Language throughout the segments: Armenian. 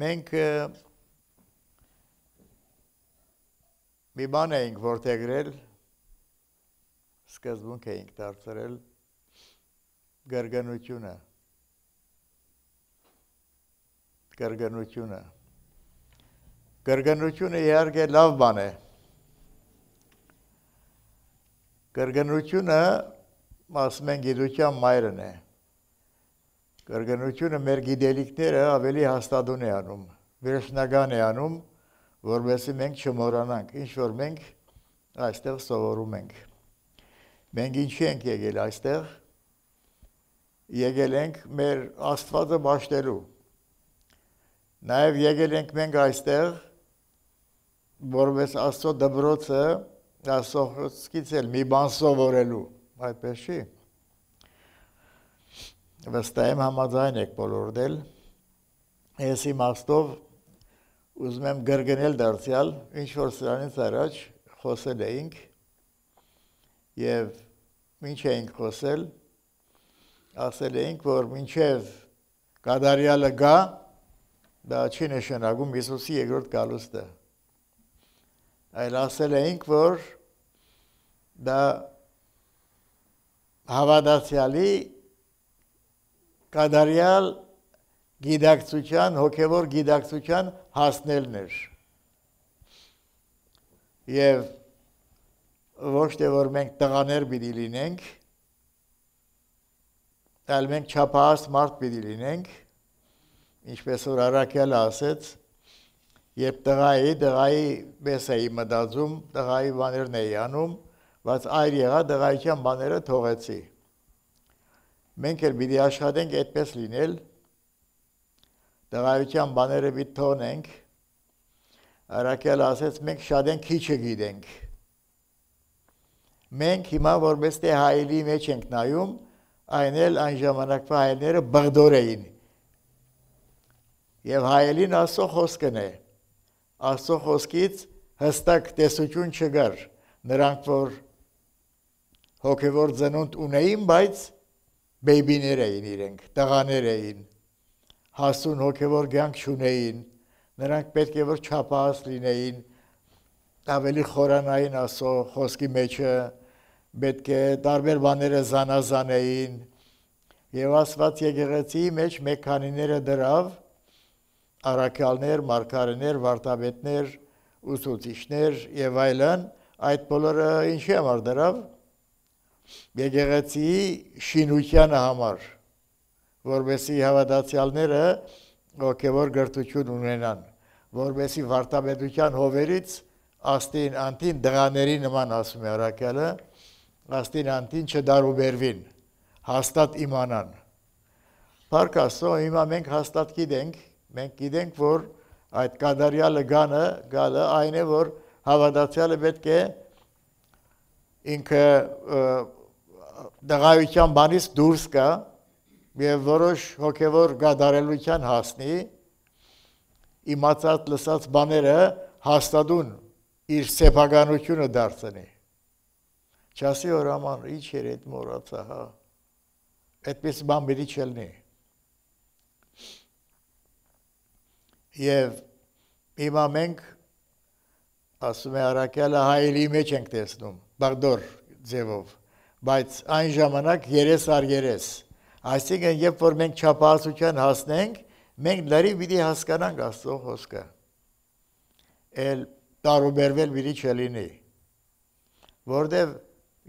մենք մի բան էինք որտեգրել, սկզբունք էինք դարձրել գարգանությունը, գարգանությունը, գարգանությունը իհարգե լավ բան է, գարգանությունը ասում են գիտության մայրն է, Կրկնությունը մեր գիտելիքները ավելի հաստատուն է անում, վերջնական է անում, որովհետև մենք չմոռանանք, ինչ որ մենք այստեղ սովորում ենք։ Մենք ինչի ենք եկել այստեղ։ Եկել ենք մեր Աստվածը ճաշտելու։ Նաև եկել ենք մենք այստեղ, որովհետև Աստծո դբրոցը, Աստծո խոսքից էլ մի բան սովորելու, այդպես չի վստահ եմ համաձայն եք բոլորդ էլ ես իմաստով ուզում եմ գրգնել դարձյալ ինչ որ սրանից առաջ խոսել էինք եւ ինչ էինք խոսել ասել էինք որ մինչեւ գադարիալը գա դա չի նշանակում Հիսուսի երկրորդ գալուստը այլ ասել էինք որ դա հավատացյալի կադարյալ գիդակցության, հոգևոր գիդակցության հասնելն էր։ Եվ ոչ թե որ մենք տղաներ պիտի լինենք, այլ մենք չափահաս մարդ պիտի լինենք, ինչպես որ Արաքյալը ասեց, երբ տղայի, տղայի պես էի մտածում, տղայի բաներն էի անում, բայց այր եղա տղայիքյան բաները թողեցի։ Մենք էլ պիտի աշխատենք այդպես լինել, տղայության բաները պիտի թողնենք, Արաքյալ ասեց, մենք շատ են քիչը գիտենք։ Մենք հիմա որպես թե հայելի մեջ ենք նայում, այն էլ այն ժամանակվա հայելները բղդոր էին։ Եվ հայելին աստծո խոսքն է։ Աստծո խոսքից հստակ տեսություն չգար նրանք, որ հոգևոր ծնունդ ունեին, բայց բեյբիներ էին իրենք, տղաներ էին, հասուն հոգևոր գյանք չունեին, նրանք պետք է որ չափահաս լինեին, ավելի խորանային ասո խոսքի մեջը, պետք է տարբեր բաները զանազանեին, եւ ասված եկեղեցիի մեջ մեկ քանիները դրավ առաքյալներ, մարգարեներ, վարտաբետներ, ուսուցիչներ եւ այլն, այդ բոլորը ինչի համար դրավ եկեղեցիի շինության համար, որովհետեւ հավատացյալները ոգևոր գրթություն ունենան, որովհետեւ վարտաբեդության հովերից աստին անտին դղաների նման ասում է Արաքյալը, աստին անտին չդարուբերվին, հաստատ իմանան։ Փառք Աստծո, հիմա մենք հաստատ գիտենք, մենք գիտենք, որ այդ կադարյալը գանը, գալը այն է, որ հավատացյալը պետք է ինքը դղայության բանից դուրս գա եւ որոշ հոգեվոր գադարելության հասնի իմացած լսած բաները հաստատուն իր սեփականությունը դարձնի չասի օրաման ի՞նչ էր այդ մոռացա հա այդպես բան մի չելնի եւ հիմա մենք ասում է արաքյալը հայելի մեջ ենք տեսնում բաղդոր ձևով բայց այն ժամանակ 3 առ 3 այսինքն երբ որ մենք չափահասության հասնենք մենք լրիվ պիտի հասկանանք աստծո խոսքը էլ տարուբերվել մի չլինի որտեվ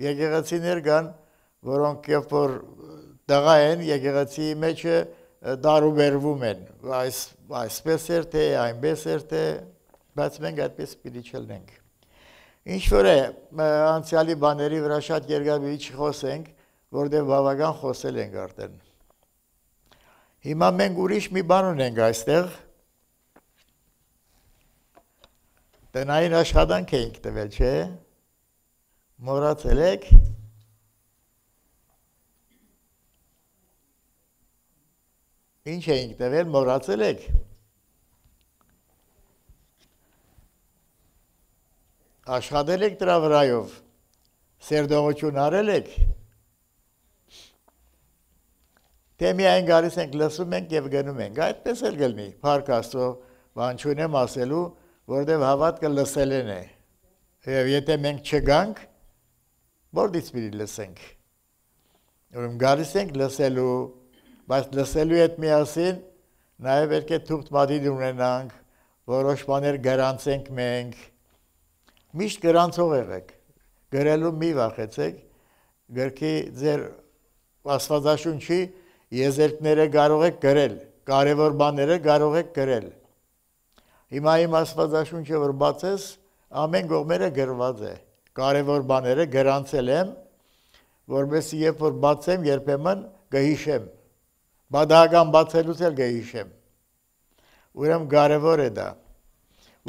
եկեղեցիներ կան որոնք երբ որ տղա են եկեղեցիի մեջ դարուբերվում են այս այսպես էր թե այնպես էր թե բայց մենք այդպես պիտի չլինենք Ինչ որ է անցյալի բաների վրա շատ երկարի չխոսենք, որտեղ բավական խոսել ենք արդեն։ Հիմա մենք ուրիշ մի բան ունենք այստեղ։ Տնային աշխատանք էինք տվել, չէ՞։ Մոռացել եք։ Ինչ էինք տվել, մոռացել եք։ աշխատել եք դրա վրայով, սերդողություն արել եք, թե միայն գարիս ենք լսում ենք և գնում ենք, այդպես էլ գլմի, պարկ աստո բան չունեմ ասելու, որդև հավատքը լսել են է, և եթե մենք չգանք, որդից պիրի լսենք, ուրում գարիս ենք լսելու, բայց լսելու հետ միասին, նաև երկ է թուղթ մադիդ ունենանք, որոշ բաներ գրանցենք մենք, միշտ գրանցող եղեք, գրելու մի վախեցեք, գրքի ձեր աստվածաշուն չի, եզերքները կարող եք գրել, կարևոր բաները կարող եք գրել։ Հիմա իմ աստվածաշունչը որ բացես, ամեն կողմերը գրված է։ Կարևոր բաները գրանցել եմ, որովհետեւ երբ որ բացեմ, երբեմն գհիշեմ։ Բադահական բացելուց էլ գհիշեմ։ Ուրեմն կարևոր է դա։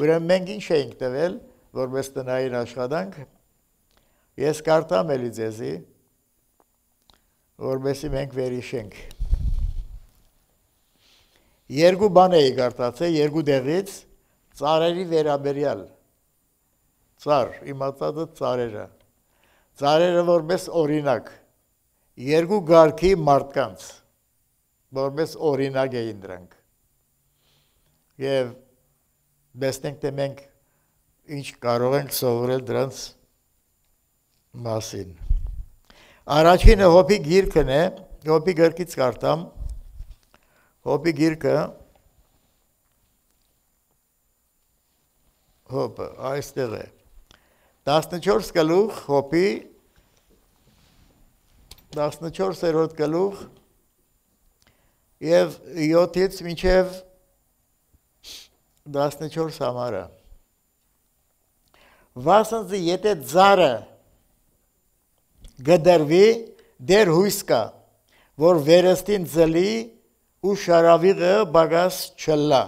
Ուրեմն մենք ինչ ենք տվել, որպես տնային աշխատանք, ես կարտամ էլի ձեզի, որպեսի մենք վերիշենք։ Երկու բան էի կարտացել, երկու դեղից ծարերի վերաբերյալ։ Ծար, իմացածը ծարերը։ Ծարերը որպես օրինակ, երկու գարքի մարդկանց, որպես օրինակ էին դրանք։ Եվ դեսնենք, թե մենք ինչ կարող ենք սովորել դրանց մասին։ Առաջինը հոբի գիրքն է, հոբի գրքից կարտամ։ Հոբի գիրքը հոբը այստեղ է։ 14 գլուխ հոբի 14-րդ գլուխ եւ 7-ից մինչեւ 14 համարը։ Վասնզի եթե ծարը գդրվի, դեր հույս կա, որ վերստին ձլի ու շարավիղը բագաս չլա։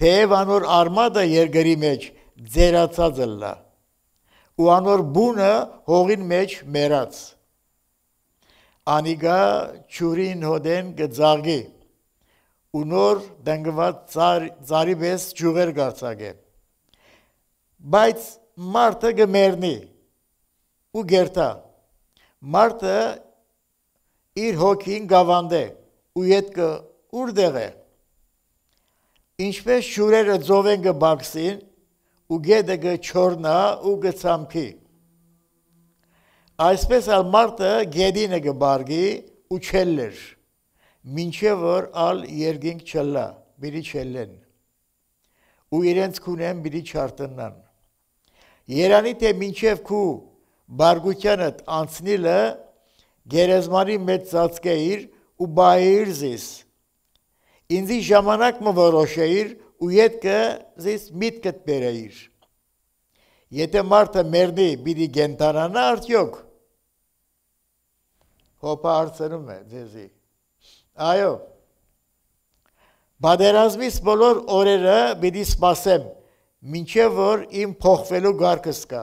Թեև անոր արմատը երգրի մեջ ձերացած լա, ու անոր բունը հողին մեջ մերած։ Անիգա ճուրին հոդեն գծաղի, ու նոր դնգված ծարի պես ճուղեր գարցագեն բայց մարդը գմերնի ու գերտա մարդը իր հոգին գավանդե ու յետքը ուրդեղ է ինչպես շուրերը ծովեն գբաքսին ու գեդը գչորնա ու գցամքի այսպես ալ մարդը գեդինը գբարգի ու չելլեր մինչև որ ալ երգինք չլա բիրի չելլեն ու իրենց կունեն բիրի չարտնան Երանի թե մինչև քու բարգությանդ անցնիլը գերեզմանի մեծ ծածկեիր ու բայիր զիս։ Ինձի ժամանակ մը որոշեիր ու ետքը զիս միտքդ բերեիր։ Եթե մարդը մերնի, բիդի գենտանանա արդյոք։ Հոպա արցնում է ձեզի։ Այո։ Բադերազմից բոլոր օրերը բիդի սպասեմ մինչև որ իմ փոխվելու գարկս կա։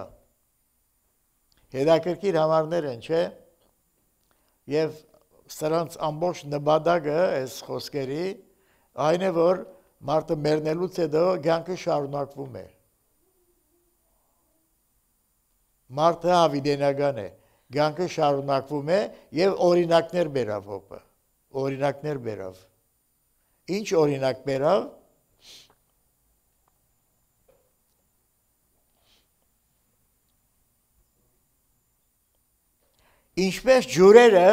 Հետաքրքիր համարներ են, չէ՞։ Եվ սրանց ամբողջ նպատակը այս խոսքերի այն է, որ մարդը մեռնելուց հետո ցանկը շարունակվում է։ Մարդը ավիդենական է, ցանկը շարունակվում է եւ օրինակներ բերավ հոպը։ Օրինակներ բերավ։ Ինչ օրինակ բերավ Ինչպես ջուրերը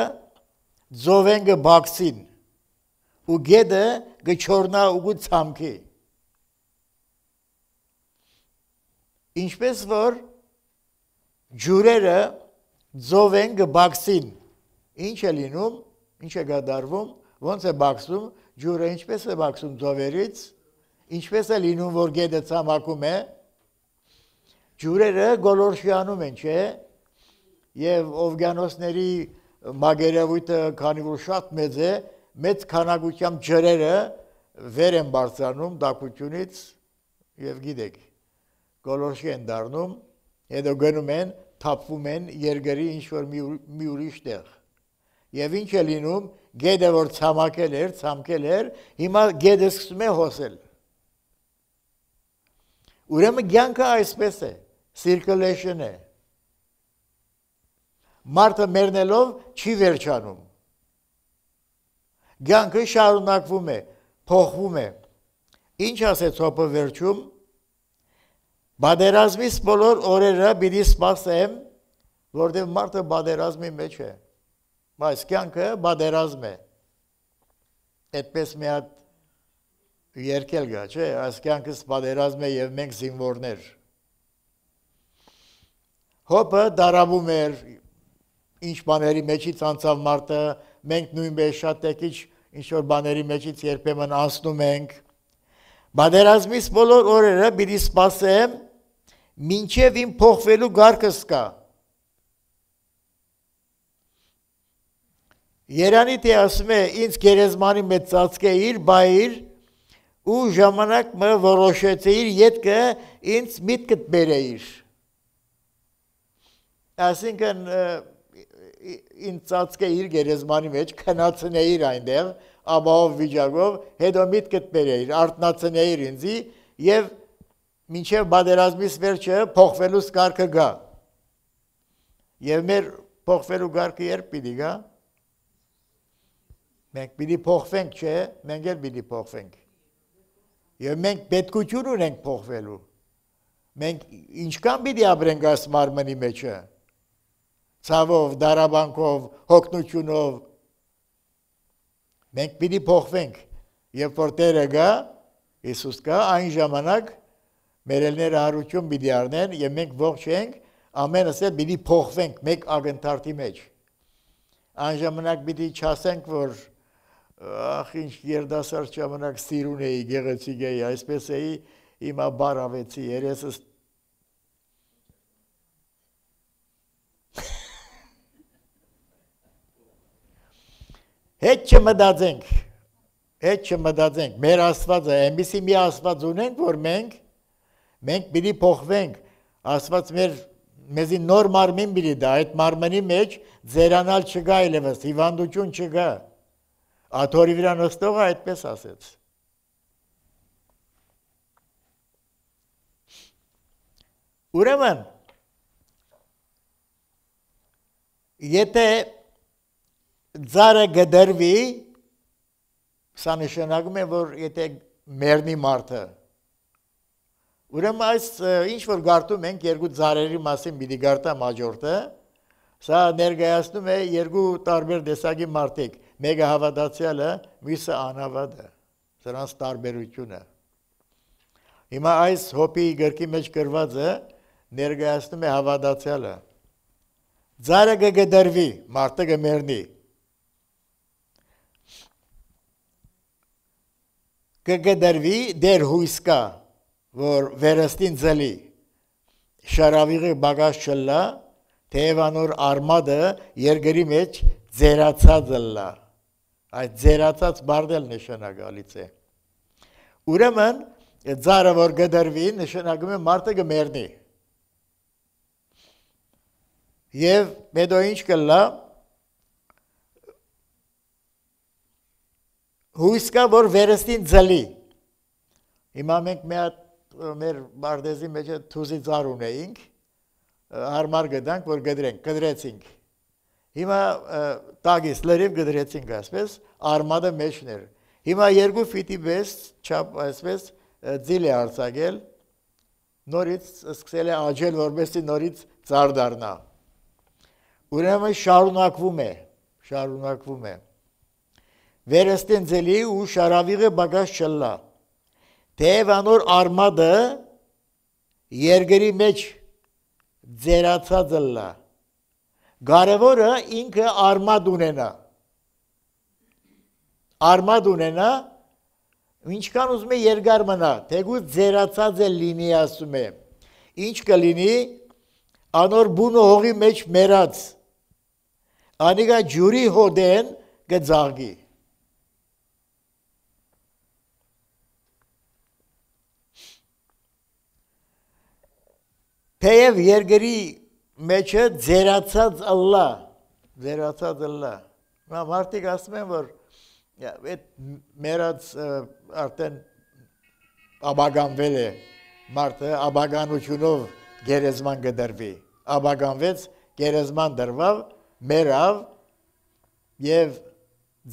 ձովեն գբաքսին ու գեդը գչորնա ու ցամքի։ Ինչպես որ ջուրերը ձովեն գբաքսին։ Ինչ է լինում, ինչ է գդարվում, ոնց է բաքսում, ջուրը ինչպես է բաքսում ձովերից, ինչպես է լինում, որ գեդը ցամաքում է։ Ջուրերը գոլորշիանում են, չէ՞ եւ օվկիանոսների մագերավույթը, քանի որ շատ մեծ է, մեծ քանակությամբ ջրերը վեր են բարձրանում դակությունից եւ գիտեք գոլորշի են դառնում, հետո գնում են, թափվում են երկրի ինչ որ մի, մի ուրիշ տեղ։ Եվ ինչ է լինում, գետը որ ցամակել էր, ցամկել էր, հիմա գետը սկսում է հոսել։ Ուրեմն ցանկը այսպես է, circulation է մարդը մեռնելով չի վերջանում։ Գյանքը շարունակվում է, փոխվում է։ Ինչ ասեց հոպը վերջում։ Բادرազմից բոլոր օրերը բիդի սպասեմ, որտեղ մարդը բادرազմի մեջ է։ Բայց կյանքը բادرազմ է։ Այդպես մի հատ երկել գա, չէ՞, այս կյանքս բادرազմ է եւ մենք զինվորներ։ Հոպը դարաբում էր ինչ բաների մեջից անցավ մարդը, մենք նույնպես շատ տեկիչ ինչ որ բաների մեջից երբեմն անցնում ենք։ Բادرազմից բոլոր օրերը պիտի սпасեմ, ինչև իմ փոխվելու ղարկս կա։ Երանի թե ասում է ինձ գերեզմանի մեջ ծածկեիր, բայիր ու ժամանակ մը որոշեցեիր յետքը ինձ միտքդ բերեիր։ Այսինքն ինձ ծածկե իր գերեզմանի մեջ քնացնեիր այնտեղ աբաով վիճակով հետո միտքդ բերեիր արտնացնեիր ինձի եւ մինչեւ բادرազմից վերջը փոխվելուս կարգը գա եւ մեր փոխվելու կարգը երբ պիտի գա մենք պիտի փոխվենք չէ մենք էլ պիտի փոխվենք եւ մենք պետքություն ունենք փոխվելու մենք ինչքան պիտի ապրենք այս մարմնի մեջը մեջ ցավով, դարաբանքով, հոգնությունով մենք պիտի փոխվենք, երբ որ Տերը գա, Հիսուս կա, այն ժամանակ մեր ելները հարություն պիտի առնեն եւ մենք ողջ ենք, ամենս էլ պիտի փոխվենք մեկ ագնթարթի մեջ։ Այն ժամանակ պիտի չասենք, որ ախ ինչ երդասարդ ժամանակ սիրուն էի, գեղեցիկ էի, այսպես էի, հիմա բար ավեցի, երեսս Հետ չմտածենք։ Հետ չմտածենք։ Մեր Աստվածը այնպեսի մի Աստված ունենք, որ մենք մենք պիտի փոխվենք։ Աստված մեր մեզի նոր մարմին պիտի դա, այդ մարմնի մեջ ձերանալ չկա այլևս, հիվանդություն չկա։ Աթորի վրա նստողը այդպես ասեց։ Ուրեմն, եթե ծարը գդրվի, սա նշանակում է, որ եթե մեռնի մարդը, ուրեմն այս ինչ որ գարտում ենք երկու ծարերի մասին պիտի գարտա մաջորդը, սա ներգայացնում է երկու տարբեր դեսակի մարդիկ, մեկը հավատացյալը, մյուսը անհավատը, սրանց տարբերությունը։ Հիմա այս հոպի գրքի մեջ գրվածը ներգայացնում է հավատացյալը։ Ձարը կգդրվի, մարդը կմեռնի, կգդրվի դեր հույս կա որ վերստին ձելի շարավիղի բագաշ չլա թեևանոր արմադը երգերի մեջ ձերացած լա այդ ձերացած բարդել նշանակալից է ուրեմն ծառը որ գդրվի նշանակում է մարդը կմեռնի եւ մետո ինչ կլա հույս կա, որ վերստին ձլի։ Հիմա մենք մի հատ մեր բարդեզի մեջ թուզի ծար ունեինք, հարմար գտանք, որ գդրենք, գդրեցինք։ Հիմա տագից լրիվ գդրեցինք ասպես, արմատը մեջն էր։ Հիմա երկու ֆիտի պես չափ ասպես ձիլ է արցակել, նորից սկսել է աճել, որովհետեւ նորից ծար դառնա։ Ուրեմն շարունակվում է, շարունակվում է վերստենձելի ու շարավիղը բագաշ չլա։ Թեև անոր արմադը երգերի մեջ ձերացած լա։ Կարևորը ինքը արմադ ունենա։ Արմադ ունենա, ինչքան ուզում է երկար մնա, թեգուց ձերացած է լինի ասում է։ Ինչ կլինի անոր բունը հողի մեջ մերած։ Անիկա ջուրի հոդեն գծաղի։ թեև երգերի մեջ է ձերացած Ալլա, ձերացած Ալլա։ Նա մարդիկ ասում են, որ այդ մերած արդեն աբագանվել է, մարդը աբագանությունով գերեզման կդրվի։ Աբագանվեց, գերեզման դրվավ, մերավ և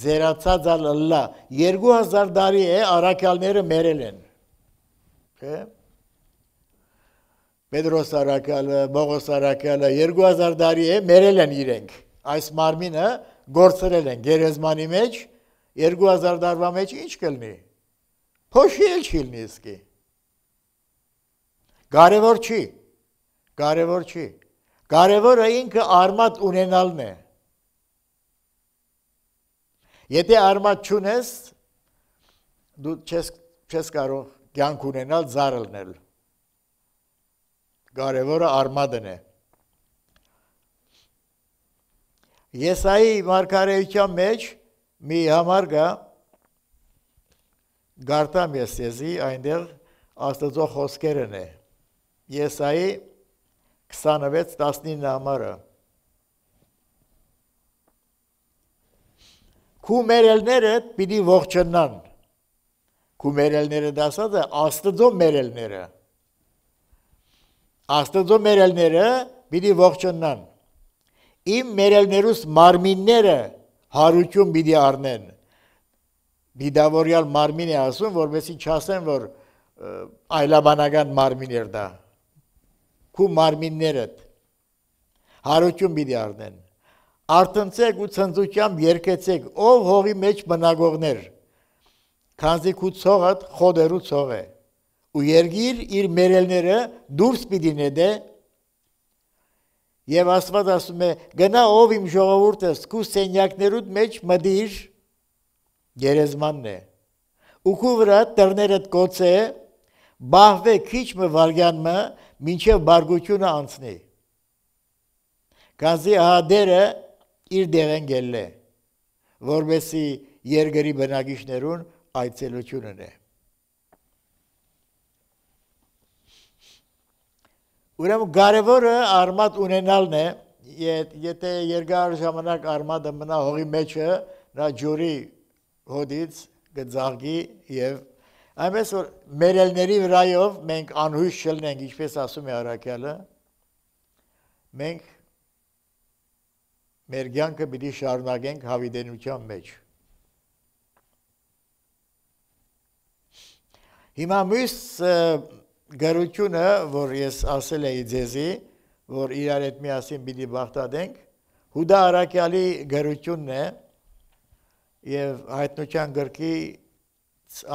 ձերացած ալլա, երկու հազար դարի է առակյալները մերել են։ Չէ՞։ Պետրոս Սարակյալը, Բողոս Սարակյալը 2000 տարի է մերել են իրենք։ Այս մարմինը գործրել են գերեզմանի մեջ 2000 տարվա մեջ ինչ կլինի։ Փոշի էլ չլինի իսկի։ Կարևոր չի։ Կարևոր չի։ Կարևորը ինքը արմատ ունենալն է։ Եթե արմատ չունես, դու չես չես կարող կյանք ունենալ, զարելնել։ Կարևորը արմատն է։ Եսայի մարգարեության մեջ մի համար կա Գարտամ ես եզի այնտեղ Աստծո խոսքերն է։ Եսայի 26:19 համարը։ Կումերելները պիտի ողջնան։ Կումերելները դասած է Աստծո մերելները։ դա Աստծո մերելները պիտի ողջունան։ Իմ մերելներուս մարմինները հարություն պիտի առնեն։ Բիդավորյալ մարմին է ասում, որովհետեւ չասեն, որ այլաբանական մարմին էր դա։ Քու մարմիններդ հարություն պիտի առնեն։ Արտնցեք ու ցնծությամբ երկեցեք, ով հողի մեջ բնակողներ։ Քանզի քու ցողը խոդերու ցող է։ խոդ ու երգիր իր մերելները դուրս պիտի նեդե եւ Աստված ասում է գնա ով իմ ժողովուրդը սկու սենյակներուդ մեջ մդիր երեզմանն է ու քու վրա տերներդ կոցե բահվե քիչմը վարգյանմը մինչև բարգությունը անցնի գազի ահադերը իր դեղեն գելլե որբեսի երգերի բնակիչներուն այցելություն ունե Ուրեմն կարևորը արմատ ունենալն է, եթե երկար ժամանակ արմատը մնա հողի մեջը, նա ջուրի հոդից գծաղգի եւ այնպես որ մերելների վրայով մենք անհույս չլինենք, ինչպես ասում է Արաքյալը, մենք մեր ցանկը պիտի շարունակենք հավիտենության մեջ։ Հիմա մյուս գրությունը, որ ես ասել էի ձեզի, որ իրար հետ միասին պիտի բախտադենք, Հուդա Արաքյալի գրությունն է եւ հայտնության գրքի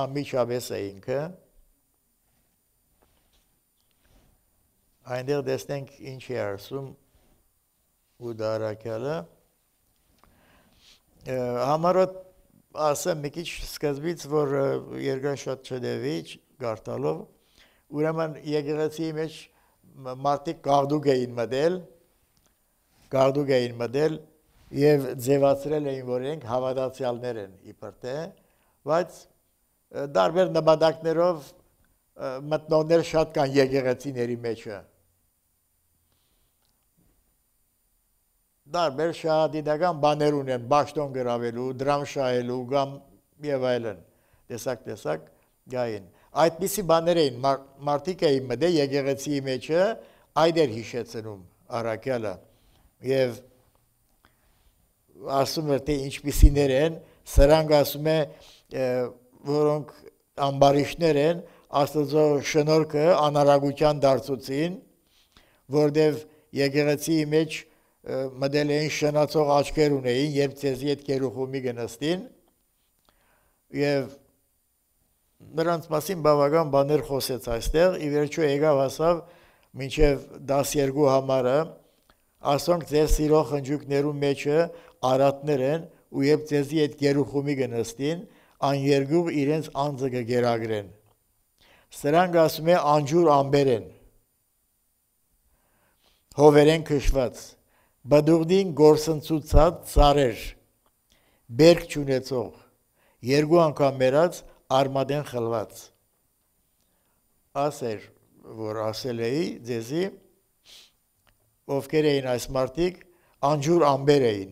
ամիջապես է ինքը։ Այնտեղ դեսնենք ինչ է արսում Հուդա Արաքյալը։ Համարոտ ասեմ մի քիչ սկզբից, որ երկրաշատ չդեվիչ գարտալով Ուրեմն եկեղեցիի մեջ մարդիկ գարդուկ էին մտել, գարդուկ էին մտել եւ ձևացրել էին, որ իրենք հավատացյալներ են իբր թե, բայց դարբեր նպատակներով մտնողներ շատ կան եկեղեցիների մեջը։ Դարբեր շատ իդական բաներ ունեն, բաշտոն գրավելու, դրամ շահելու կամ եւ այլն։ Տեսակ տեսակ գային։ Այդպիսի բաներ էին մարդիկ էին մտե եկեղեցիի մեջը այդ էր հիշեցնում առաքյալը եւ ասում էր թե ինչպիսիներ են սրանք ասում է որոնք ամբարիշներ են աստծո շնորհքը անարագության դարձուցին որտեւ եկեղեցիի մեջ մտել էին շնացող աչքեր ունեին երբ ցեզի այդ գերուխումի գնստին եւ նրանց մասին բավական բաներ խոսեց այստեղ, ի վերջո եկավ հասավ մինչև 12 համարը, ասոնք ձեր սիրո խնջուկներու մեջը արատներ են ու երբ ձեզի այդ գերուխումի գնստին, աներգուղ իրենց անձը կգերագրեն։ Սրանք ասում է անջուր ամբեր են, հովերեն կշված, բդուղդին գործնցուցած ծարեր, բերք չունեցող, երկու անգամ մերած արմադեն խլված ասեր որ ասել էի ձեզի ովքեր էին այս մարդիկ անջուր ամբեր էին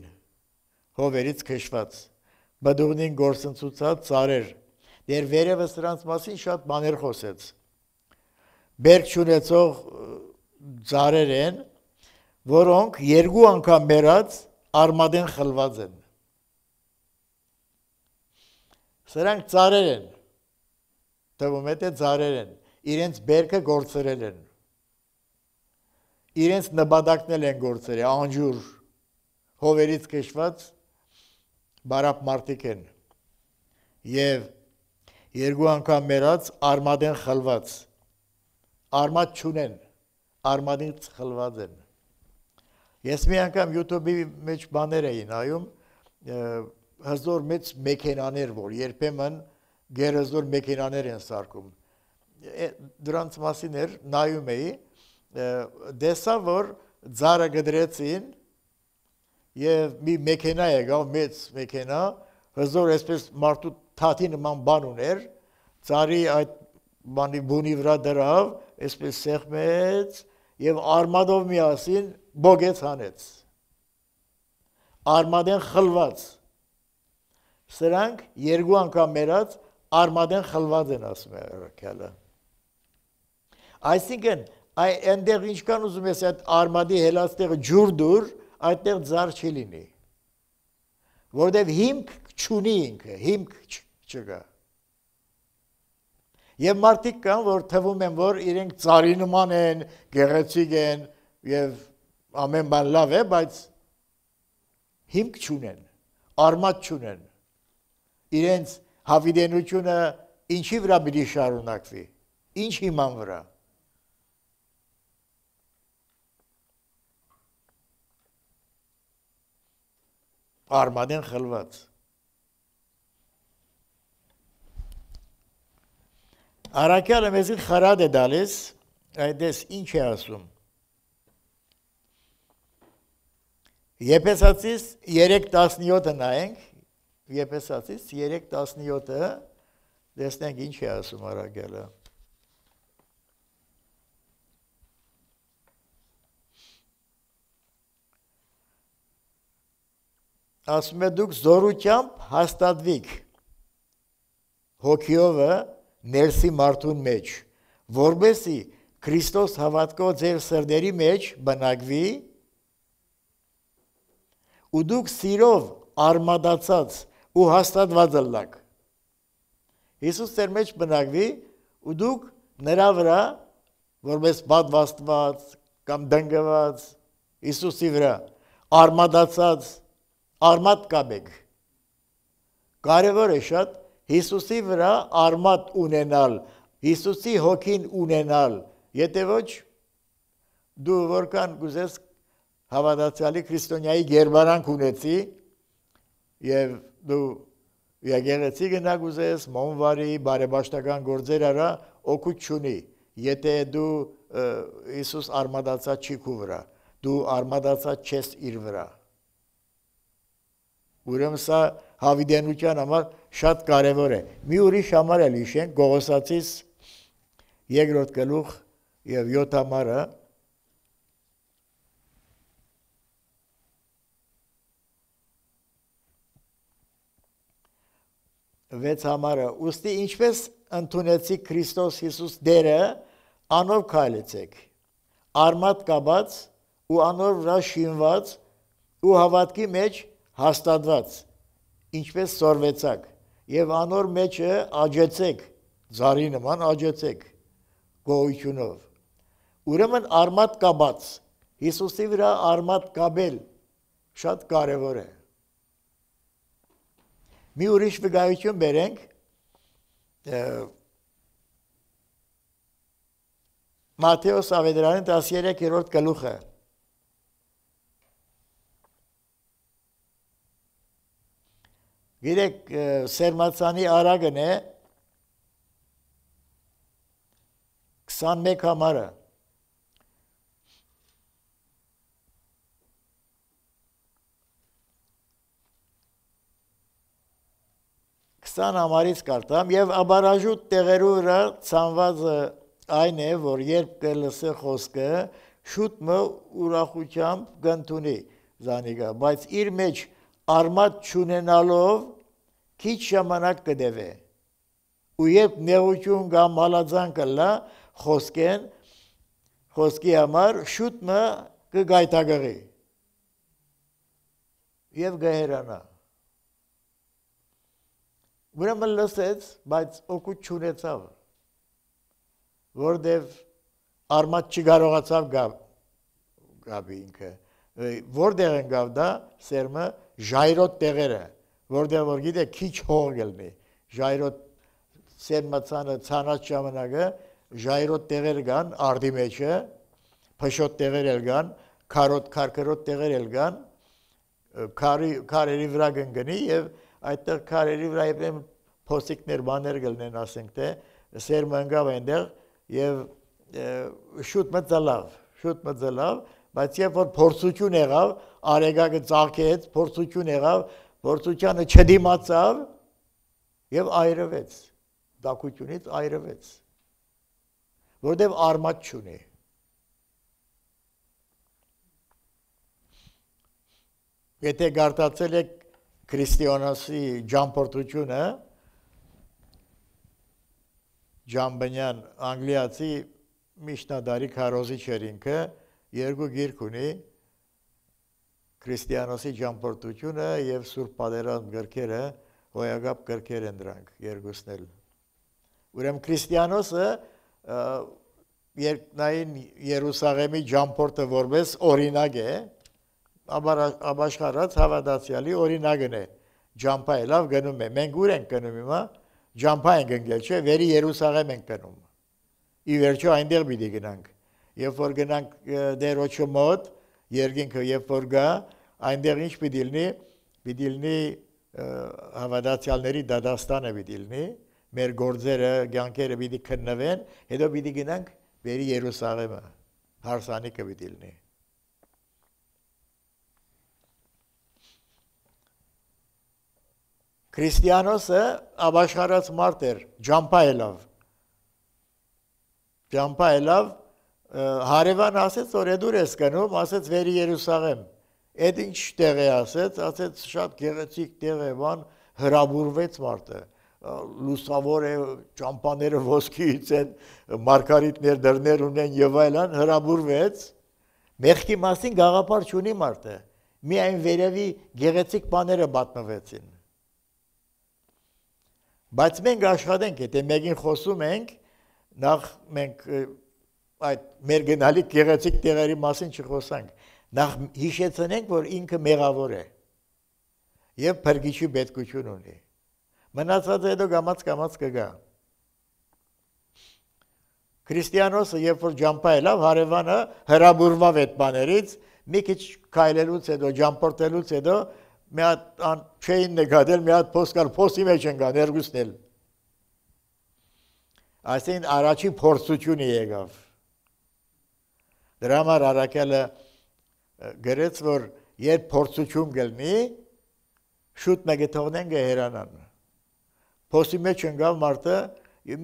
հովերից քշված բդուղնին գործընծուցած ծարեր դեր վերևը սրանց մասին շատ բաներ խոսեց բերք չունեցող ծարեր են որոնք երկու անգամ մեռած արմադեն խլված են Սրանք ծարեր են։ Տվում է թե ծարեր են։ Իրենց բերքը գործերել են։ Իրենց նպատակնել են գործերը, անջուր հովերից կշված բարապ մարդիկ են։ Եվ երկու անգամ մերած արմադեն խլված։ Արմատ չունեն, արմադից խլված են։ Ես մի անգամ YouTube-ի մեջ բաներ էին այում, և, հզոր մեծ մեքենաներ, որ երբեմն գերհզոր մեքենաներ են սարկում։ Դրանց մասին էր նայում էի, դեսա որ ծարը գդրեցին եւ մի մեքենա եկավ, մեծ մեքենա, հզոր այսպես մարդու թաթի նման բան ուներ, ծարի այդ բանի բունի վրա դրավ, այսպես սեղմեց եւ արմադով միասին բոգեց հանեց։ Արմադեն խլված սրանք երկու անգամ մերած արմադեն խլված են ասում է ռակելը այսինքն այ այնտեղ ինչքան ուզում ես այդ արմադի հելաստեղը ջուր դուր այդտեղ ձար չի լինի որովհետև հիմք չունի ինքը հիմք չկա Եվ մարդիկ կան, որ թվում են, որ իրենք ծարի նման են, գեղեցիկ են եւ ամեն բան լավ է, բայց հիմք չունեն, արմատ չունեն իրենց հավիտենությունը ինչի վրա պիտի շարունակվի, ինչ հիման վրա։ Արմադեն խլված։ Արակյալը մեզին խարադ է դալիս, այդես ինչ է ասում։ Եփեսացիս 3:17-ը նայենք, Եփեսացից 3:17-ը տեսնենք ինչ է ասում արագելը։ Ասում է դուք զորությամբ հաստատվիք հոգիովը ներսի մարդուն մեջ, որբեսի Քրիստոս հավատքով ձեր սրդերի մեջ բնակվի ու դուք սիրով արմատացած ու հաստատված ըլնաք։ Հիսուս ձեր մեջ բնակվի ու դուք նրա վրա, որպես պատվաստված կամ դնգված Հիսուսի վրա, արմատացած, արմատ կաբեք։ Կարևոր է շատ Հիսուսի վրա արմատ ունենալ, Հիսուսի հոգին ունենալ, եթե ոչ դու որքան գուզես հավատացյալի քրիստոնյայի ģերբարանք ունեցի եւ դու եկեղեցի գնա գուզես, մոնվարի, բարեբաշտական գործեր արա, օգուտ չունի, եթե դու Հիսուս արմադացած չի քու վրա, դու արմադացած չես իր վրա։ Ուրեմն սա հավիդենության համար շատ կարևոր է։ Մի ուրիշ համար էլ հիշենք Գողոսացից երկրորդ գլուխ եւ 7 համարը 6 համարը ուստի ինչպես ընդունեցի Քրիստոս Հիսուս դերը անով քայլեցեք արմատ կաբած ու անոր վրա շինված ու հավատքի մեջ հաստատված ինչպես սորվեցակ եւ անոր մեջը աջեցեք զարի նման աջեցեք գոյությունով ուրեմն արմատ կաբած Հիսուսի վրա արմատ կաբել շատ կարևոր է մի ուրիշ վկայություն բերենք Մատթեոս Ավետարանի 13-րդ գլուխը Գիրեք Սերմացանի արագն է 21 համարը 20 համարից կարդամ եւ աբարաժուտ տեղերու վրա ցանվածը այն է, որ երբ կլսե խոսքը, շուտ մը ուրախությամբ կընդունի զանիգա, բայց իր մեջ արմատ չունենալով քիչ ժամանակ կդևե։ Ու երբ նեղություն կամ հալածան կլա, խոսքեն, խոսքի համար շուտ մը կգայթագղի։ Եվ գահերանա։ Ուրեմն լսեց, բայց օգուտ չունեցավ, որտեվ արմատ չկարողացավ գալ գաբի ինքը։ Որտեղ են գավ դա սերմը ժայրոտ տեղերը, որտեղ որ գիտե քիչ հող գտնի։ Ժայրոտ սերմացանը ցանած ժամանակը ժայրոտ տեղեր կան արդի մեջը, փշոտ տեղեր էլ կան, քարոտ քարքրոտ տեղեր էլ կան, քարի քարերի վրա կընկնի եւ և այդտեղ քարերի վրա իբրեմ փոսիկներ բաներ գտնեն, ասենք թե, սերմը ընկավ այնտեղ եւ շուտ մծալավ, շուտ մծալավ, բայց երբ որ փորձություն եղավ, արեգակը ծաղկեց, փորձություն եղավ, փորձությանը չդիմացավ եւ այրվեց, դակությունից այրվեց, որտեղ արմատ չունի։ Եթե գարտացել եք Քրիստիոնոսի ջամփորդությունը Ջամբանյան անգլիացի միջնադարի քարոզի չերինքը երկու գիրք ունի Քրիստիանոսի ջամփորդությունը եւ Սուրբ Պատերազմ գրքերը հոյագապ գրքեր են դրանք երկուսն էլ ուրեմն Քրիստիանոսը երկնային Երուսաղեմի ջամփորդը որպես օրինակ է աբաշխարած հավատացյալի օրինակն է։ Ջամփա է լավ գնում է։ Մենք ուր ենք գնում հիմա։ Ջամփա ենք ընկել, չէ՞, վերի Երուսաղեմ ենք գնում։ Ի վերջո այնտեղ պիտի գնանք։ Երբ որ գնանք դերոջը մոտ, երկինքը երբ որ գա, այնտեղ ինչ պիտի լինի, պիտի լինի հավատացյալների դադաստանը պիտի լինի, մեր գործերը, ցանկերը պիտի քննվեն, հետո պիտի գնանք վերի Երուսաղեմը։ Հարսանիքը պիտի լինի։ Քրիստիանոսը աբաշխարած մարդ էր, ջամփա ելավ։ Ջամփա ելավ, հարևան ասեց, որ դուր ես գնում, ասեց վերի Երուսաղեմ։ Էդ ինչ տեղ է ասեց, ասեց շատ գեղեցիկ տեղ է, բան հրաբուրվեց մարդը լուսավոր է ճամփաները ոսկից են մարգարիտներ դռներ ունեն եւ այլն հրաբուրվեց մեղքի մասին գաղափար չունի մարդը միայն վերևի գեղեցիկ բաները բատնվեցին Բայց մենք աշխատենք, եթե մեկին խոսում ենք, նախ մենք այդ մեր գնալիք գեղեցիկ տեղերի մասին չխոսանք։ Նախ հիշեցնենք, որ ինքը մեղավոր է եւ փրկիչի պետքություն ունի։ Մնացածը հետո գամած կամած կգա։ Քրիստիանոսը երբ որ ջամփա ելավ հարևանը հրաբուրվավ այդ բաներից, մի քիչ քայլելուց հետո, ջամփորտելուց հետո մի հատ չէին նկատել, մի հատ փոս կար, փոսի մեջ են կան, երկուսն էլ։ Այսին առաջի փորձությունը եղավ։ Դրա համար Արաքելը գրեց, որ երբ փորձություն գտնի, շուտ մեկթողնեն գերանան։ Փոսի մեջ ընկավ մարդը,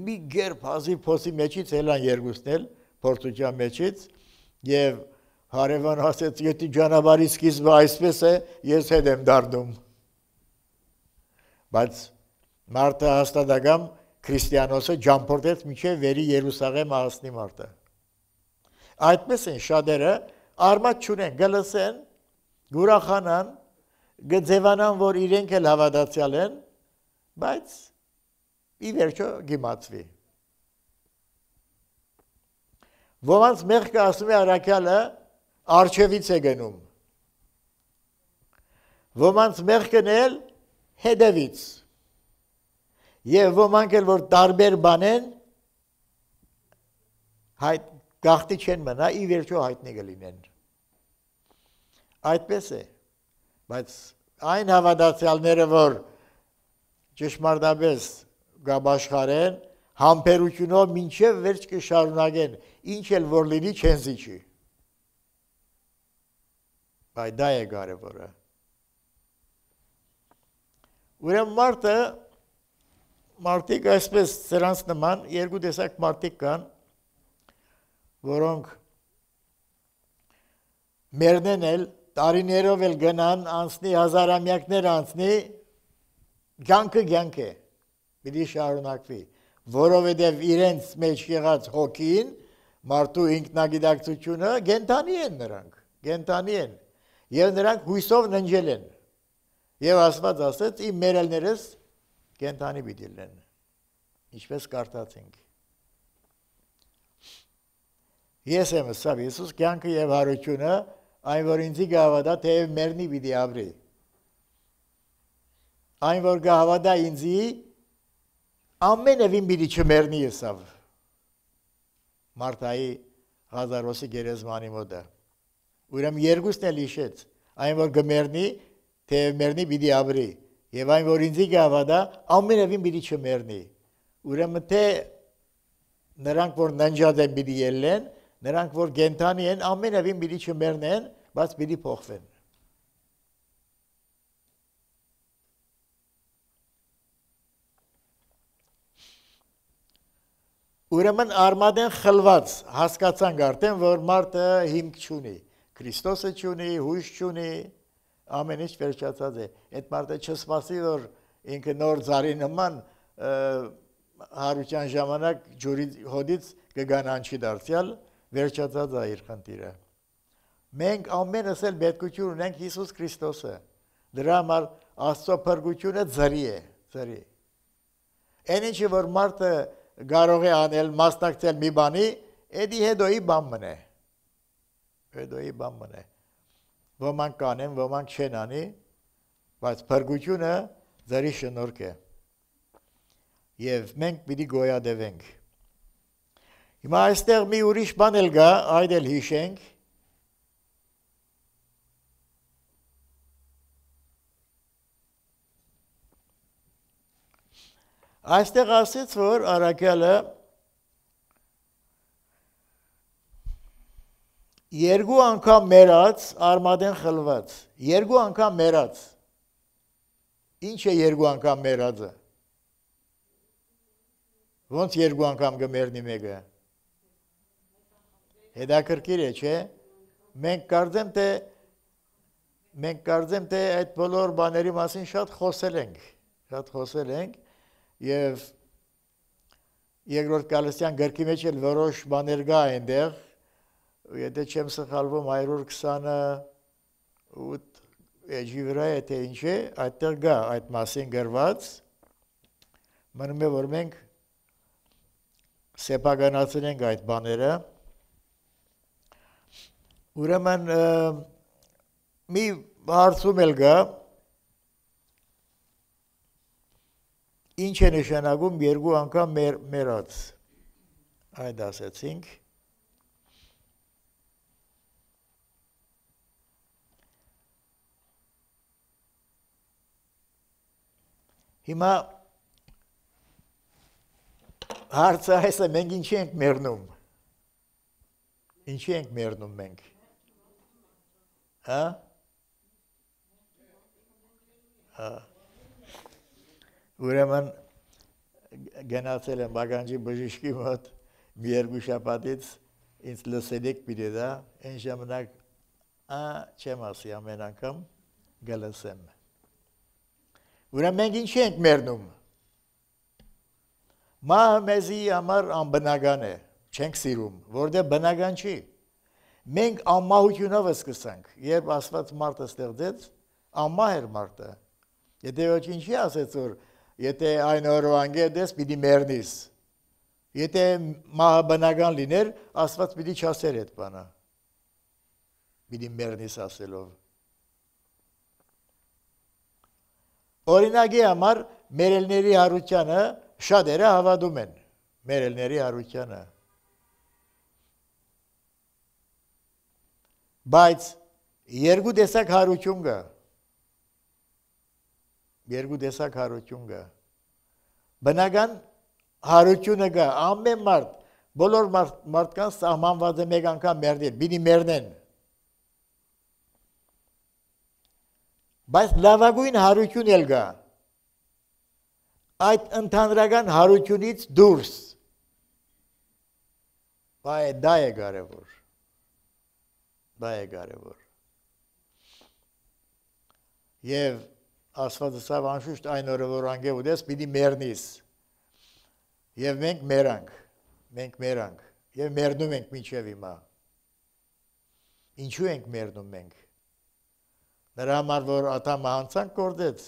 մի գերփազի փոսի մեջից ելան երկուսն էլ փորձության մեջից եւ և Հարևան ասեց, եթե ճանապարհի սկիզբը այսպես է, ես հետ եմ դառնում։ Բայց Մարտը հաստատակամ Քրիստիանոսը ջամփորդեց միջև վերի Երուսաղեմ հասնի Մարտը։ Այդպես են շատերը արմատ չունեն, գլսեն, գուրախանան, գձևանան, որ իրենք էլ հավատացյալ են, բայց ի վերջո գիմացվի։ Ոմանց մեղքը ասում է արաքյալը արջևից է գնում։ Ոմանց մեղքն էլ հետևից։ Եվ ոմանք էլ որ տարբեր բանեն հայտ գախտի չեն մնա, ի վերջո հայտնի կլինեն։ Այդպես է։ Բայց այն հավատացյալները, որ ճշմարտապես գաբաշխարեն, համբերությունով մինչև վերջ կշարունակեն, ինչ էլ որ լինի չեն զիջի այ դա է կարևորը ուրեմն մարդը մարդիկ այսպես սրանց նման երկու տեսակ մարդիկ կան որոնք մերնեն էլ տարիներով էլ գնան անցնի հազարամյակներ անցնի ցանկը ցանկ է պիտի շարունակվի որովհետև իրենց մեջ եղած հոգին մարդու ինքնագիտակցությունը գենտանի են նրանք գենտանի են Եվ նրանք հույսով ննջել են։ Եվ Աստված ասեց՝ «Իմ մերելներս կենթանի պիտի լինեն»։ Ինչպես կարտացինք։ Ես եմ ասավ Հիսուս կյանքը եւ հարությունը այն որ ինձի գավադա թեև մեռնի պիտի ապրի։ Այն որ գավադա ինձի ամենը վին պիտի չմեռնի եսավ։ Մարտայի Ղազարոսի գերեզմանի մոտը։ Ուրեմն երկուսն էլ հիշեց, այն որ գմերնի, թե մերնի պիտի ապրի, եւ այն որ ինձի գավադա, ամենևին պիտի չմերնի։ Ուրեմն թե նրանք որ նանջած են պիտի ելնեն, նրանք որ գենթանի են, ամենևին պիտի չմերնեն, բայց պիտի փոխվեն։ Ուրեմն արմատեն խլված հասկացանք արդեն, որ մարդը հիմք չունի։ Քրիստոսը ճունի, հույս ճունի, ամեն ինչ վերջացած է։ Այդ մարդը չսպասի, որ ինքը նոր ծարի նման հարության ժամանակ ջուրի հոդից կգան անչի դարձյալ, վերջացած է իր խնդիրը։ Մենք ամենս էլ պետքություն ունենք Հիսուս Քրիստոսը։ Դրա համար Աստծո փրկությունը ծրի է, ծրի։ Այն ինչը որ մարդը կարող է անել, մասնակցել մի բանի, դա հետոյի բան մնա։ Էդոյի բան մնե։ Ոմանք կանեն, ոմանք չեն անի, բայց փրկությունը ձերի շնորհք է։ Եվ մենք պիտի գոյատևենք։ Հիմա այստեղ մի ուրիշ բան էլ կա, այդ էլ հիշենք։ Այստեղ ասեց, որ Արաքյալը երկու անգամ մեռած, արմատեն խլված, երկու անգամ մեռած։ Ինչ է երկու անգամ մեռածը։ Ոնց երկու անգամ կմեռնի մեկը։ Հետաքրքիր է, չէ՞։ Մենք կարծեմ թե մենք կարծեմ թե այդ բոլոր բաների մասին շատ խոսել ենք, շատ խոսել ենք եւ երկրորդ կալստյան գրքի մեջ էլ որոշ բաներ կա այնտեղ, ու եթե չեմ սխալվում 128 էջի վրա է թե ինչ է, այդտեղ գա այդ մասին գրված, մնում է, որ մենք սեպագանացնենք այդ բաները, ուրեմն մի հարցում էլ գա, ինչ է նշանակում երկու անգամ մեր, մերած, այդ ասեցինք, Հիմա հարցը այս է մենք ինչի ենք մեռնում։ Ինչի ենք մեռնում մենք։ Հա։ Հա։ Ուրեմն գնացել եմ բագանջի բժիշկի մոտ մի երկու շաբաթից ինձ լսելիք պիտի դա այն ժամանակ ա չեմ ասի ամեն անգամ գալսեմ Ուրեմն մենք ինչի ենք մեռնում։ Մահը մեզի համար անբնական է, չենք սիրում, որտեղ բնական չի։ Մենք անմահությունով սկսանք, երբ Աստված մարդը ստեղծեց, անմահ էր մարդը։ Եթե դե ոչինչի ասեց որ եթե այն օրվա անգեդես պիտի մեռնես։ Եթե մահը բնական լիներ, Աստված պիտի չասեր այդ բանը։ Պիտի մեռնես ասելով Օրինակի համար մերելների հարությանը շատերը հավատում են մերելների հարությանը։ Բայց երկու տեսակ հարություն կա։ Երկու տեսակ հարություն կա։ Բնական հարությունը կա ամեն մարդ, բոլոր մարդ, մարդկանց սահմանված է մեկ անգամ մերդել, բինի մերնեն։ Բայց լավագույն հարություն էլ կա։ Այդ ընդհանրական հարությունից դուրս։ Բայ դա է կարևոր։ Դա է կարևոր։ Եվ Աստվածը սավ անշուշտ այն օրը որ անգե ուտես պիտի մեռնիս։ Եվ մենք մեռանք։ Մենք մեռանք։ Եվ մեռնում ենք մինչև հիմա։ Ինչու ենք մեռնում մենք։ Նրա համար, որ ատամահանցան կորդեց,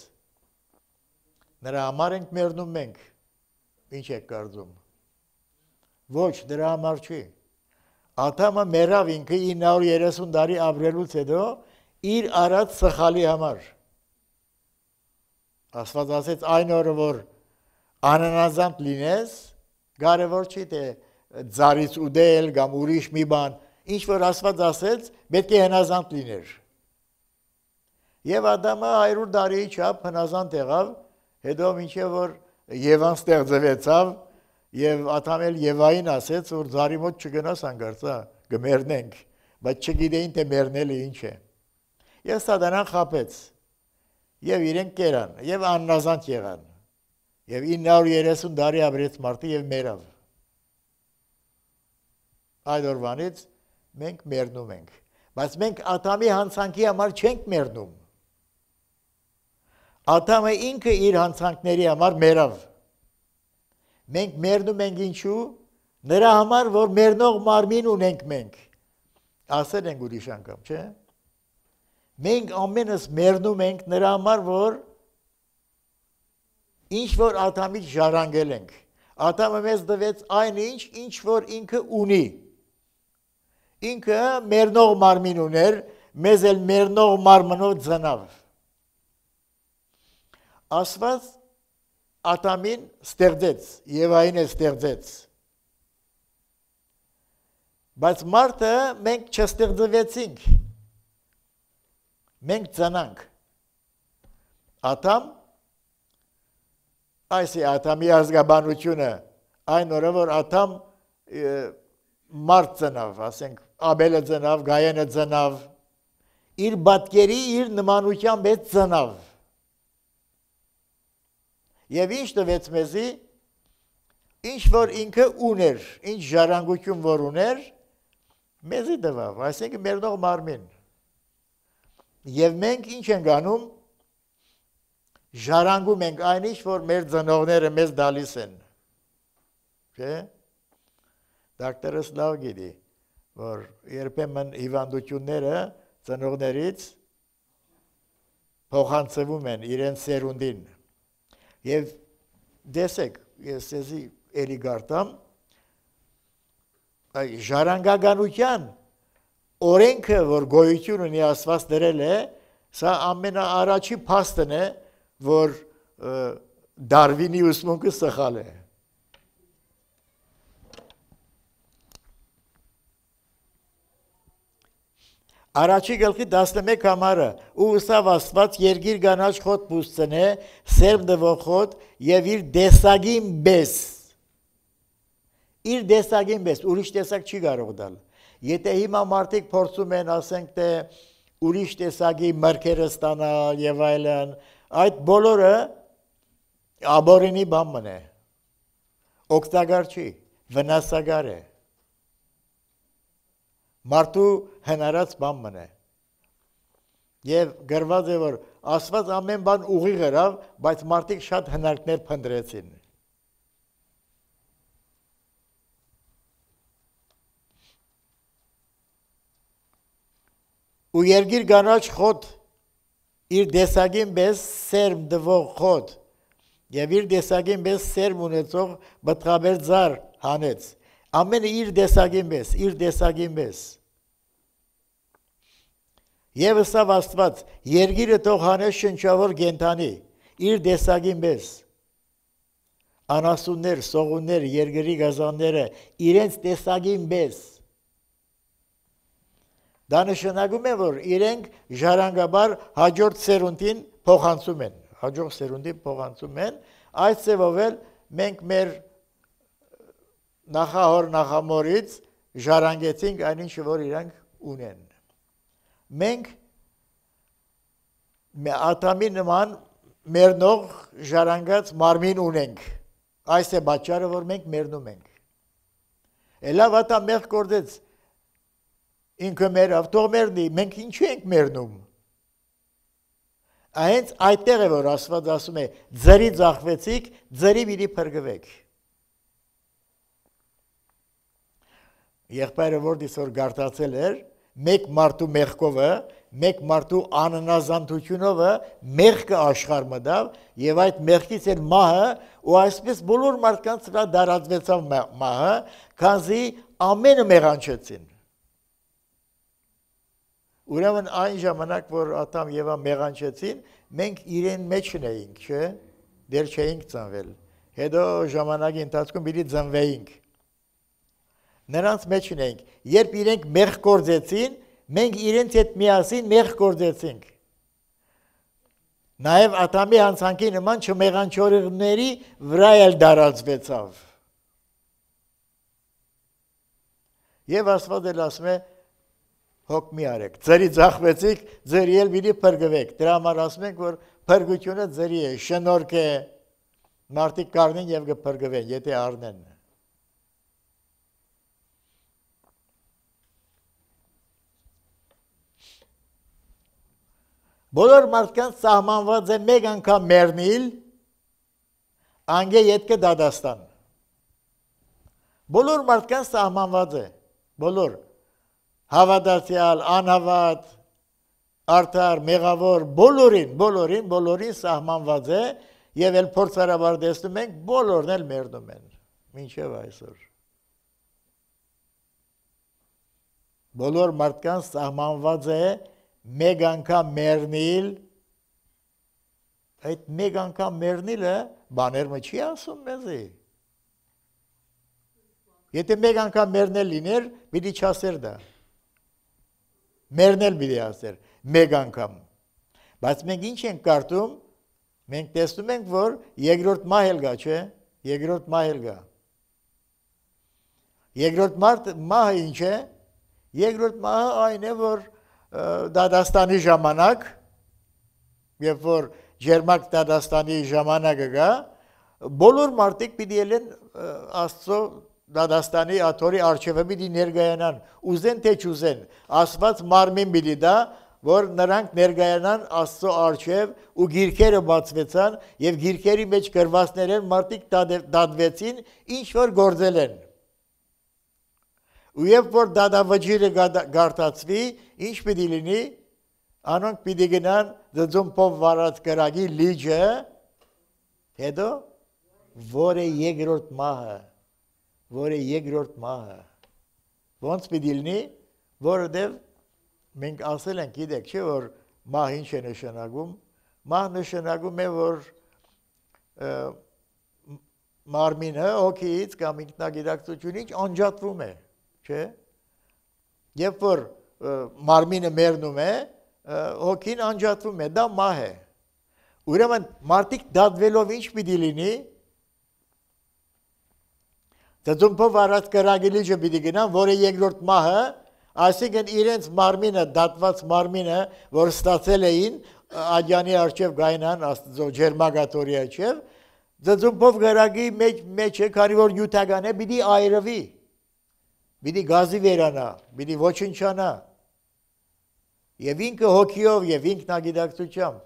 նրա համար ենք մերնում մենք, ինչ եք կարծում։ Ոչ, դրա համար չի։ Աթամը մերավ ինքը 930 տարի ապրելուց հետո իր արած սխալի համար։ Աստված ասեց այն օրը, որ անանազանդ լինես, կարևոր չի թե ձարից ուդել կամ ուրիշ մի բան, ինչ որ Աստված ասեց, պետք է հնազանդ լիներ։ Եվ Ադամը 100 տարի չափ հնազանդ եղավ, հետո մինչև որ Եվան ստեղծվեցավ եւ Ադամել Եվային ասեց, որ ծարի մոտ չգնաս անգարցա, գմերնենք, բայց չգիտեին թե մեռնելը ինչ է։ Ես սատանան խապեց եւ իրեն կերան եւ աննազանդ եղան։ Եվ 930 տարի ապրեց մարդը եւ մեռավ։ Այդ օրվանից մենք մեռնում ենք բայց մենք ատամի հանցանքի համար չենք մեռնում Աթամը ինքը իր հանցանքների համար մերավ։ Մենք մերնում ենք ինչու։ Նրա համար, որ մերնող մարմին ունենք մենք։ Ասել ենք ուրիշ անգամ, չէ՞։ Մենք ամենս մերնում ենք նրա համար, որ ինչ որ աթամից ժառանգել ենք։ Աթամը մեզ տվեց այնինչ, ինչ որ ինքը ունի։ Ինքը մերնող մարմին ուներ, մեզ էլ մերնող մարմնով ծնավ Աստված Ադամին ստեղծեց, Եվային է ստեղծեց։ Բայց մարդը մենք չստեղծվեցինք։ Մենք ծնանք։ Ադամ այս է Ադամի ազգաբանությունը, այն օրը որ Ադամ մարդ ծնավ, ասենք Աբելը ծնավ, Գայենը ծնավ, իր բատկերի իր նմանությամբ է ծնավ Եվ ինչ տվեց մեզի ինչ որ ինքը ուներ, ինչ ժառանգություն որ ուներ, մեզի տվավ, այսինքն մերնող մարմին։ Եվ մենք ինչ ենք անում ժառանգում ենք այն ինչ որ մեր ծնողները մեզ դալիս են։ Չէ՞։ Դոկտորս լավ գիտի, որ երբեմն հիվանդությունները ծնողներից փոխանցվում են իրենց սերունդին։ Եվ դեսեք, ես էզի էլի գարտամ, ժարանգագանության օրենքը, որ գոյություն ունի աստված դրել է, սա ամենաառաջի փաստն է, որ Դարվինի ուսմունքը սխալ է։ Առաջի գլխի 11 համարը ու ուսավ աստված երգիր գանաչ խոտ պուստնե, սերմ դվոխոտ և իր դեսագին բես։ Իր դեսագին բես, ուրիշ տեսակ չի կարող դալ։ Եթե հիմա մարդիկ փորձում են ասենք թե ուրիշ տեսակի մրգերը ստանալ եւ այլն, այդ բոլորը աբորինի բան մնե։ Օգտակար չի, վնասակար է մարդու հնարած բան մնե։ Եվ գրված է որ Աստված ամեն բան ուղի գրավ, բայց մարդիկ շատ հնարքներ փնտրեցին։ Ու երգիր գանաչ խոտ իր դեսագին բես սերմ դվող խոտ եւ իր դեսագին բես սերմ ունեցող բտղաբեր ձար հանեց Ամենը իր դեսագին մեզ, իր դեսագին մեզ։ Եվ սավ աստված, երգիրը տող հանես շնչավոր գենթանի, իր դեսագին մեզ։ Անասուններ, սողուններ, երգրի գազանները, իրենց տեսագին մեզ։ Դա նշանակում է, որ իրենք ժարանգաբար հաջորդ սերունդին փոխանցում են, հաջորդ սերունդին փոխանցում են, այս ձևով էլ մենք մեր նախահոր նախամորից ժառանգեցինք այն ինչ որ իրանք ունեն։ Մենք մե ատամի նման մեռնող ժառանգած մարմին ունենք։ Այս է պատճառը, որ մենք մեռնում ենք։ Էլավ ատա մեղ կորդեց ինքը մեր ավտող մեռնի, մենք ինչու ենք մեռնում։ Այնց այդտեղ է որ Աստված ասում է՝ «Ձերի ծախվեցիք, ձերի մի փրկվեք»։ եղբայրը որ դիսոր գարտացել էր, մեկ մարդու մեղքովը, մեկ մարդու աննազանդությունովը մեղքը աշխարհ մտավ եւ այդ մեղքից էր մահը ու այսպես բոլոր մարդկանց վրա դարածվեցավ մահը, քանզի ամենը մեղանչեցին։ Ուրեմն այն ժամանակ, որ Ադամ Եվա մեղանչեցին, մենք իրեն մեջն էինք, չէ՞, դեռ չէինք ծնվել։ Հետո ժամանակի ընթացքում պիտի ծնվեինք նրանց մեջն ենք։ Երբ իրենք մեղ գործեցին, մենք իրենց հետ միասին մեղ գործեցինք։ Նաև Ատամի հանցանքի նման չմեղանչորիղների վրա էլ դարածվեցավ։ Եվ Աստված էլ ասում է հոգ մի արեք։ Ձերի ձախվեցիք, ձերի էլ մի փրկվեք։ Դրա համար ասում ենք, որ փրկությունը ձերի է, շնորհք է։ Մարդիկ կառնեն եւ կփրկվեն, եթե առնեն։ բոլոր մարդկանց սահմանված է մեկ անգամ մեռնիլ անգե յետքը դադաստան բոլոր մարդկանց սահմանված է բոլոր հավատացյալ անհավատ արդար մեղավոր բոլորին բոլորին բոլորին սահմանված է եւ ել փորձարաբար դեսնում ենք բոլորն էլ մեռնում են մինչև այսօր բոլոր մարդկանց սահմանված է մեկ անգամ մեռնիլ այդ մեկ անգամ մեռնիլը բաներ մը չի ասում մեզի Եթե մեկ անգամ մեռնել լիներ, պիտի չասեր դա։ Մեռնել պիտի ասեր մեկ անգամ։ Բայց մենք ինչ ենք կարդում, մենք տեսնում ենք, որ երկրորդ մահ էլ գա, չէ՞։ Երկրորդ մահ էլ գա։ Երկրորդ մահը ինչ է։ Երկրորդ մահը այն է, որ դադաստանի ժամանակ երբ որ Ջերմակ դադաստանի ժամանակը գա բոլոր մարդիկ պիտի ելեն Աստծո դադաստանի աթորի արչևը պիտի ներգայանան ուզեն թե չուզեն Աստված մարմին պիտի դա որ նրանք ներգայանան Աստծո արչև ու գիրքերը բացվեցան եւ գիրքերի մեջ գրվածներն մարդիկ դադվեցին ինչ որ գործել են Ու երբ որ դադավճիրը գարտացվի, ինչ պիտի լինի, անոնք պիտի գնան ձձումպով վարած կրակի լիճը, հետո որ է երկրորդ մահը, որ է երկրորդ մահը։ Ոնց պիտի լինի, որովհետև մենք ասել ենք, գիտեք, չէ՞ որ մահ ինչ է նշանակում։ Մահ նշանակում է, որ մարմինը հոգիից կամ ինքնագիտակցությունից անջատվում է չէ։ Երբ որ մարմինը մեռնում է, հոգին անջատվում է, դա մահ է։ Ուրեմն մարդիկ դադվելով ինչ պիտի լինի։ Դդումփով առած կրագելիջը պիտի գնան, որը երկրորդ մահը, այսինքն իրենց մարմինը, դատված մարմինը, որ ստացել էին աջանի արջև գայնան աստծո ջերմագատորի արջև, դդումփով գրագի մեջ մեջ է, քարի որ յուտագան է, պիտի այրվի։ մեջ, մեջ, Պիտի գազի վերանա, պիտի ոչնչանա։ Եվ ինքը հոգիով եւ ինքնագիտակցությամբ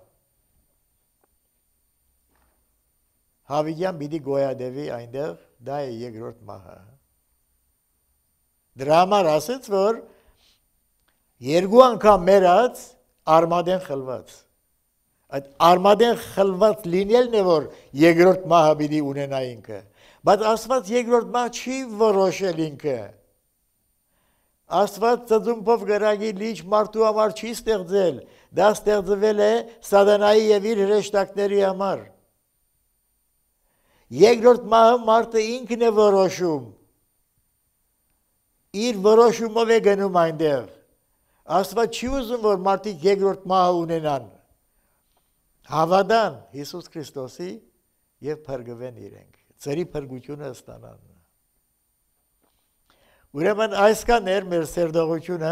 Հավիգյան պիտի գոյադևի այնտեղ, դա է երկրորդ մահը։ Դրա համար ասեց, որ երկու անգամ մեռած արմադեն խլված։ Այդ արմադեն խլված լինելն է, որ երկրորդ մահը պիտի ունենա ինքը։ Բայց Աստված երկրորդ մահ չի որոշել ինքը։ Աստված ծծումբով գրագի լիճ մարդու համար չի ստեղծել, դա ստեղծվել է սատանայի եւ իր հրեշտակների համար։ Երկրորդ մահը մարդը ինքն է որոշում։ Իր որոշումով է գնում այնտեղ։ Աստված չի ուզում, որ մարդիկ երկրորդ մահը ունենան։ Հավատան Հիսուս Քրիստոսի եւ փրկվեն իրենք։ Ծերի փրկությունը ստանան։ Ուրեմն այսքան էր մեր սերտողությունը,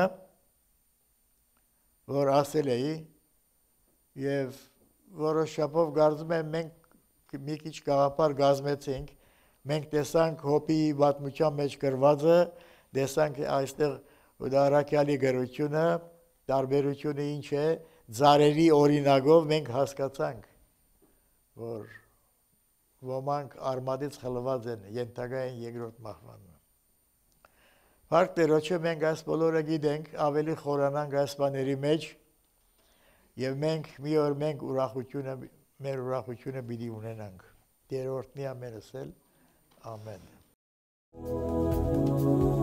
որ ասել էի, եւ որոշապով գարձում եմ մենք մի քիչ գաղափար գազմեցինք, մենք տեսանք հոպի պատմության մեջ գրվածը, տեսանք այստեղ Ուդարակյալի գրությունը, տարբերությունը ինչ է, ծարերի օրինակով մենք հասկացանք, որ ոմանք արմատից խլված են, ենթագային երկրորդ մահվանում։ Փառք Տերոջը մենք այս բոլորը գիտենք, ավելի խորանանք այս բաների մեջ եւ մենք մի օր մենք ուրախությունը մեր ուրախությունը պիտի ունենանք։ Տերորդն է ամենս էլ։ Ամեն։ Thank you.